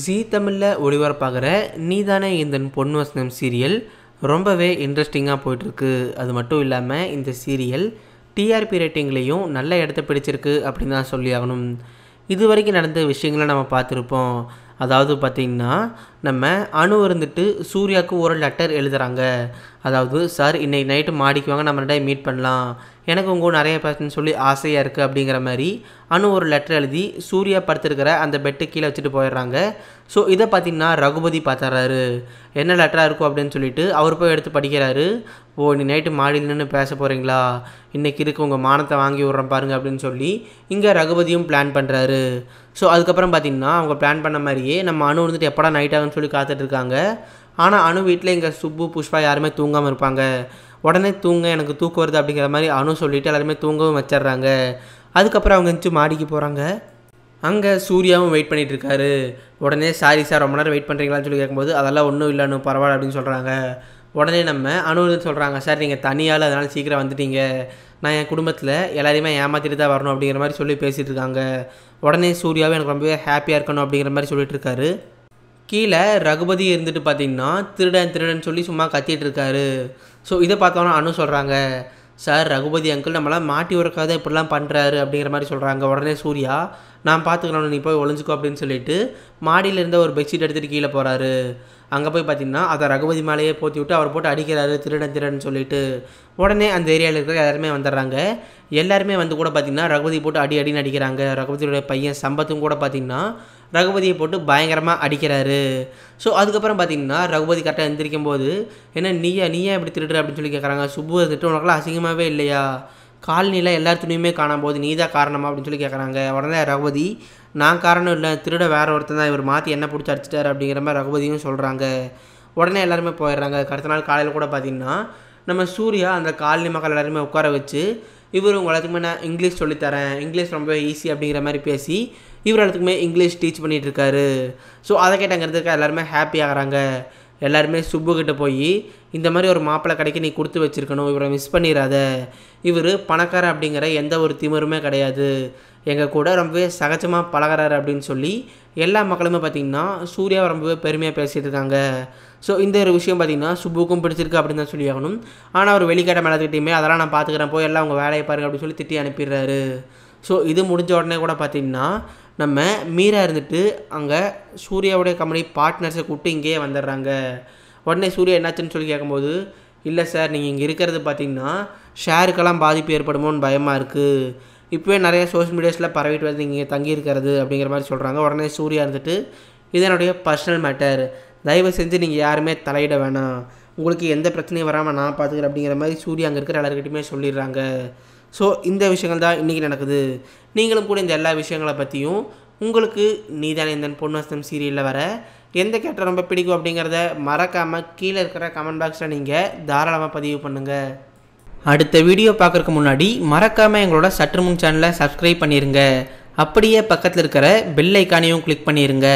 G தமிழில் ஒளிபரப்பாகிற நீதானே இந்தன் பொன் வசனம் சீரியல் ரொம்பவே இன்ட்ரெஸ்டிங்காக போயிட்டுருக்கு அது மட்டும் இல்லாமல் இந்த சீரியல் டிஆர்பி ரேட்டிங்லேயும் நல்ல இடத்த பிடிச்சிருக்கு அப்படின்னு தான் சொல்லி ஆகணும் இது வரைக்கும் நடந்த விஷயங்களை நம்ம பார்த்துருப்போம் அதாவது பார்த்திங்கன்னா நம்ம அணு இருந்துட்டு சூர்யாவுக்கு ஒரு லெட்டர் எழுதுகிறாங்க அதாவது சார் இன்றைக்கி நைட்டு மாடிக்கு வாங்க நம்ம ரெண்டாவது மீட் பண்ணலாம் எனக்கு உங்கள் நிறைய பேசுன்னு சொல்லி ஆசையாக இருக்குது அப்படிங்கிற மாதிரி அனு ஒரு லெட்டர் எழுதி சூர்யா படுத்திருக்கிற அந்த பெட்டு கீழே வச்சுட்டு போயிடுறாங்க ஸோ இதை பார்த்திங்கன்னா ரகுபதி பார்த்துறாரு என்ன லெட்டராக இருக்கும் அப்படின்னு சொல்லிட்டு அவர் போய் எடுத்து படிக்கிறாரு ஓ நீ நைட்டு மாடியில் நின்று பேச போகிறீங்களா இன்றைக்கி இருக்கு உங்கள் மானத்தை வாங்கி விட்றேன் பாருங்கள் அப்படின்னு சொல்லி இங்கே ரகுபதியும் பிளான் பண்ணுறாரு ஸோ அதுக்கப்புறம் பார்த்திங்கன்னா அவங்க பிளான் பண்ண மாதிரியே நம்ம அணு வந்துட்டு எப்படா நைட் ஆகும்னு சொல்லி காத்துட்ருக்காங்க ஆனால் அணு வீட்டில் இங்கே சுப்பு புஷ்பா யாருமே தூங்காமல் இருப்பாங்க உடனே தூங்க எனக்கு தூக்கம் வருது அப்படிங்கிற மாதிரி அணு சொல்லிவிட்டு எல்லாருமே தூங்கவும் வச்சிட்றாங்க அதுக்கப்புறம் அவங்க இருந்துச்சு மாடிக்கு போகிறாங்க அங்கே சூர்யாவும் வெயிட் பண்ணிகிட்டு இருக்காரு உடனே சாரி சார் ரொம்ப நேரம் வெயிட் பண்ணுறீங்களான்னு சொல்லி கேட்கும்போது அதெல்லாம் ஒன்றும் இல்லை பரவாயில்ல அப்படின்னு சொல்கிறாங்க உடனே நம்ம அணுன்னு சொல்கிறாங்க சார் நீங்கள் தனியால் அதனால் சீக்கிரம் வந்துட்டீங்க நான் என் குடும்பத்தில் எல்லாரையுமே ஏமாற்றிட்டு தான் வரணும் அப்படிங்கிற மாதிரி சொல்லி பேசிகிட்டு இருக்காங்க உடனே சூர்யாவும் எனக்கு ரொம்பவே ஹாப்பியாக இருக்கணும் அப்படிங்கிற மாதிரி சொல்லிகிட்டு இருக்காரு கீழே ரகுபதி இருந்துட்டு பார்த்தீங்கன்னா திருடன் திருடன் சொல்லி சும்மா கத்திட்டு இருக்காரு ஸோ இதை பார்த்தோன்னா அனு சொல்கிறாங்க சார் ரகுபதி அங்கிள் நம்மளாம் மாட்டி உறக்காத இப்படிலாம் பண்ணுறாரு அப்படிங்கிற மாதிரி சொல்கிறாங்க உடனே சூர்யா நான் பார்த்துக்கிறேன் நீ போய் ஒழிஞ்சுக்கோ அப்படின்னு சொல்லிட்டு மாடியில் இருந்த ஒரு பெட்ஷீட் எடுத்துகிட்டு கீழே போகிறாரு அங்கே போய் பார்த்தீங்கன்னா அதை ரகுபதி மேலேயே போற்றி விட்டு அவர் போட்டு அடிக்கிறாரு திருடன் திருடன் சொல்லிட்டு உடனே அந்த ஏரியாவில் இருக்கிற எல்லாருமே வந்துடுறாங்க எல்லாருமே வந்து கூட பார்த்திங்கன்னா ரகுபதி போட்டு அடி அடின்னு அடிக்கிறாங்க ரகுபதியுடைய பையன் சம்பத்தும் கூட பார்த்திங்கன்னா ரகுபதியை போட்டு பயங்கரமாக அடிக்கிறாரு ஸோ அதுக்கப்புறம் பார்த்தீங்கன்னா ரகுபதி கரெக்டாக எழுந்திரிக்கும் போது என்ன நீயா நீயா இப்படி திருடுற அப்படின்னு சொல்லி கேட்குறாங்க சுப்பு திட்டு உனக்குலாம் அசிங்கமாகவே இல்லையா காலனியில் எல்லா துணியுமே காணும் போது நீ தான் காரணமா அப்படின்னு சொல்லி கேட்குறாங்க உடனே ரகுபதி நான் காரணம் இல்லை திருட வேறு ஒருத்தன் தான் இவர் மாற்றி என்ன பிடிச்சி அடிச்சிட்டார் அப்படிங்கிற மாதிரி ரகுபதியும் சொல்கிறாங்க உடனே எல்லாருமே போயிடுறாங்க அடுத்த நாள் காலையில் கூட பார்த்தீங்கன்னா நம்ம சூர்யா அந்த காலனி மக்கள் எல்லாருமே உட்கார வச்சு இவர் உங்களுக்கு நான் இங்கிலீஷ் சொல்லித்தரேன் இங்கிலீஷ் ரொம்ப ஈஸி அப்படிங்கிற மாதிரி பேசி இவர் இடத்துக்குமே இங்கிலீஷ் டீச் பண்ணிகிட்ருக்காரு ஸோ அதை கேட்டு எல்லாருமே ஹாப்பி ஆகிறாங்க எல்லாருமே சுப்புக்கிட்ட போய் இந்த மாதிரி ஒரு மாப்பிள்ளை கடைக்கு நீ கொடுத்து வச்சுருக்கணும் இவரை மிஸ் பண்ணிடாத இவர் பணக்கார அப்படிங்கிற எந்த ஒரு திமிருமே கிடையாது எங்கள் கூட ரொம்பவே சகஜமாக பழகிறாரு அப்படின்னு சொல்லி எல்லா மக்களுமே பார்த்திங்கன்னா சூர்யாவை ரொம்பவே பெருமையாக பேசிகிட்டு இருக்காங்க ஸோ இந்த ஒரு விஷயம் பார்த்திங்கன்னா சுப்புக்கும் பிடிச்சிருக்கு அப்படின்னு தான் சொல்லி ஆகணும் ஆனால் அவர் வெளிக்காட்ட மேலத்துக்கிட்டையுமே அதெல்லாம் நான் பார்த்துக்கிறேன் போய் எல்லாம் அவங்க வேலையை பாருங்கள் அப்படின்னு சொல்லி திட்டி அனுப்பிடுறாரு ஸோ இது முடிஞ்ச உடனே கூட பார்த்திங்கன்னா நம்ம மீரா இருந்துட்டு அங்கே சூர்யாவுடைய கம்பெனி பார்ட்னர்ஸை கூப்பிட்டு இங்கேயே வந்துடுறாங்க உடனே சூர்யா என்னாச்சுன்னு சொல்லி கேட்கும்போது இல்லை சார் நீங்கள் இங்கே இருக்கிறது பார்த்தீங்கன்னா ஷேருக்கெல்லாம் பாதிப்பு ஏற்படுமோன்னு பயமாக இருக்குது இப்போவே நிறைய சோஷியல் மீடியாஸில் பரவிட்டு வந்து இங்கே தங்கியிருக்கிறது அப்படிங்கிற மாதிரி சொல்கிறாங்க உடனே சூர்யா இருந்துட்டு இது என்னுடைய பர்சனல் மேட்டர் தயவு செஞ்சு நீங்கள் யாருமே தலையிட வேணாம் உங்களுக்கு எந்த பிரச்சனையும் வராமல் நான் பார்த்துக்கிறேன் அப்படிங்கிற மாதிரி சூர்யா அங்கே இருக்கிற எல்லாருக்கிட்டையுமே சொல்லிடுறாங்க ஸோ இந்த விஷயங்கள் தான் இன்றைக்கி நடக்குது நீங்களும் கூட இந்த எல்லா விஷயங்களை பற்றியும் உங்களுக்கு நீதான இந்த பொன்வசம் சீரியலில் வர எந்த கேரக்டர் ரொம்ப பிடிக்கும் அப்படிங்கிறத மறக்காமல் கீழே இருக்கிற கமெண்ட் பாக்ஸில் நீங்கள் தாராளமாக பதிவு பண்ணுங்கள் அடுத்த வீடியோ பார்க்குறக்கு முன்னாடி மறக்காமல் எங்களோட சற்றுமுன் சேனலை சப்ஸ்கிரைப் பண்ணிடுங்க அப்படியே பக்கத்தில் இருக்கிற பெல் ஐக்கானையும் கிளிக் பண்ணிடுங்க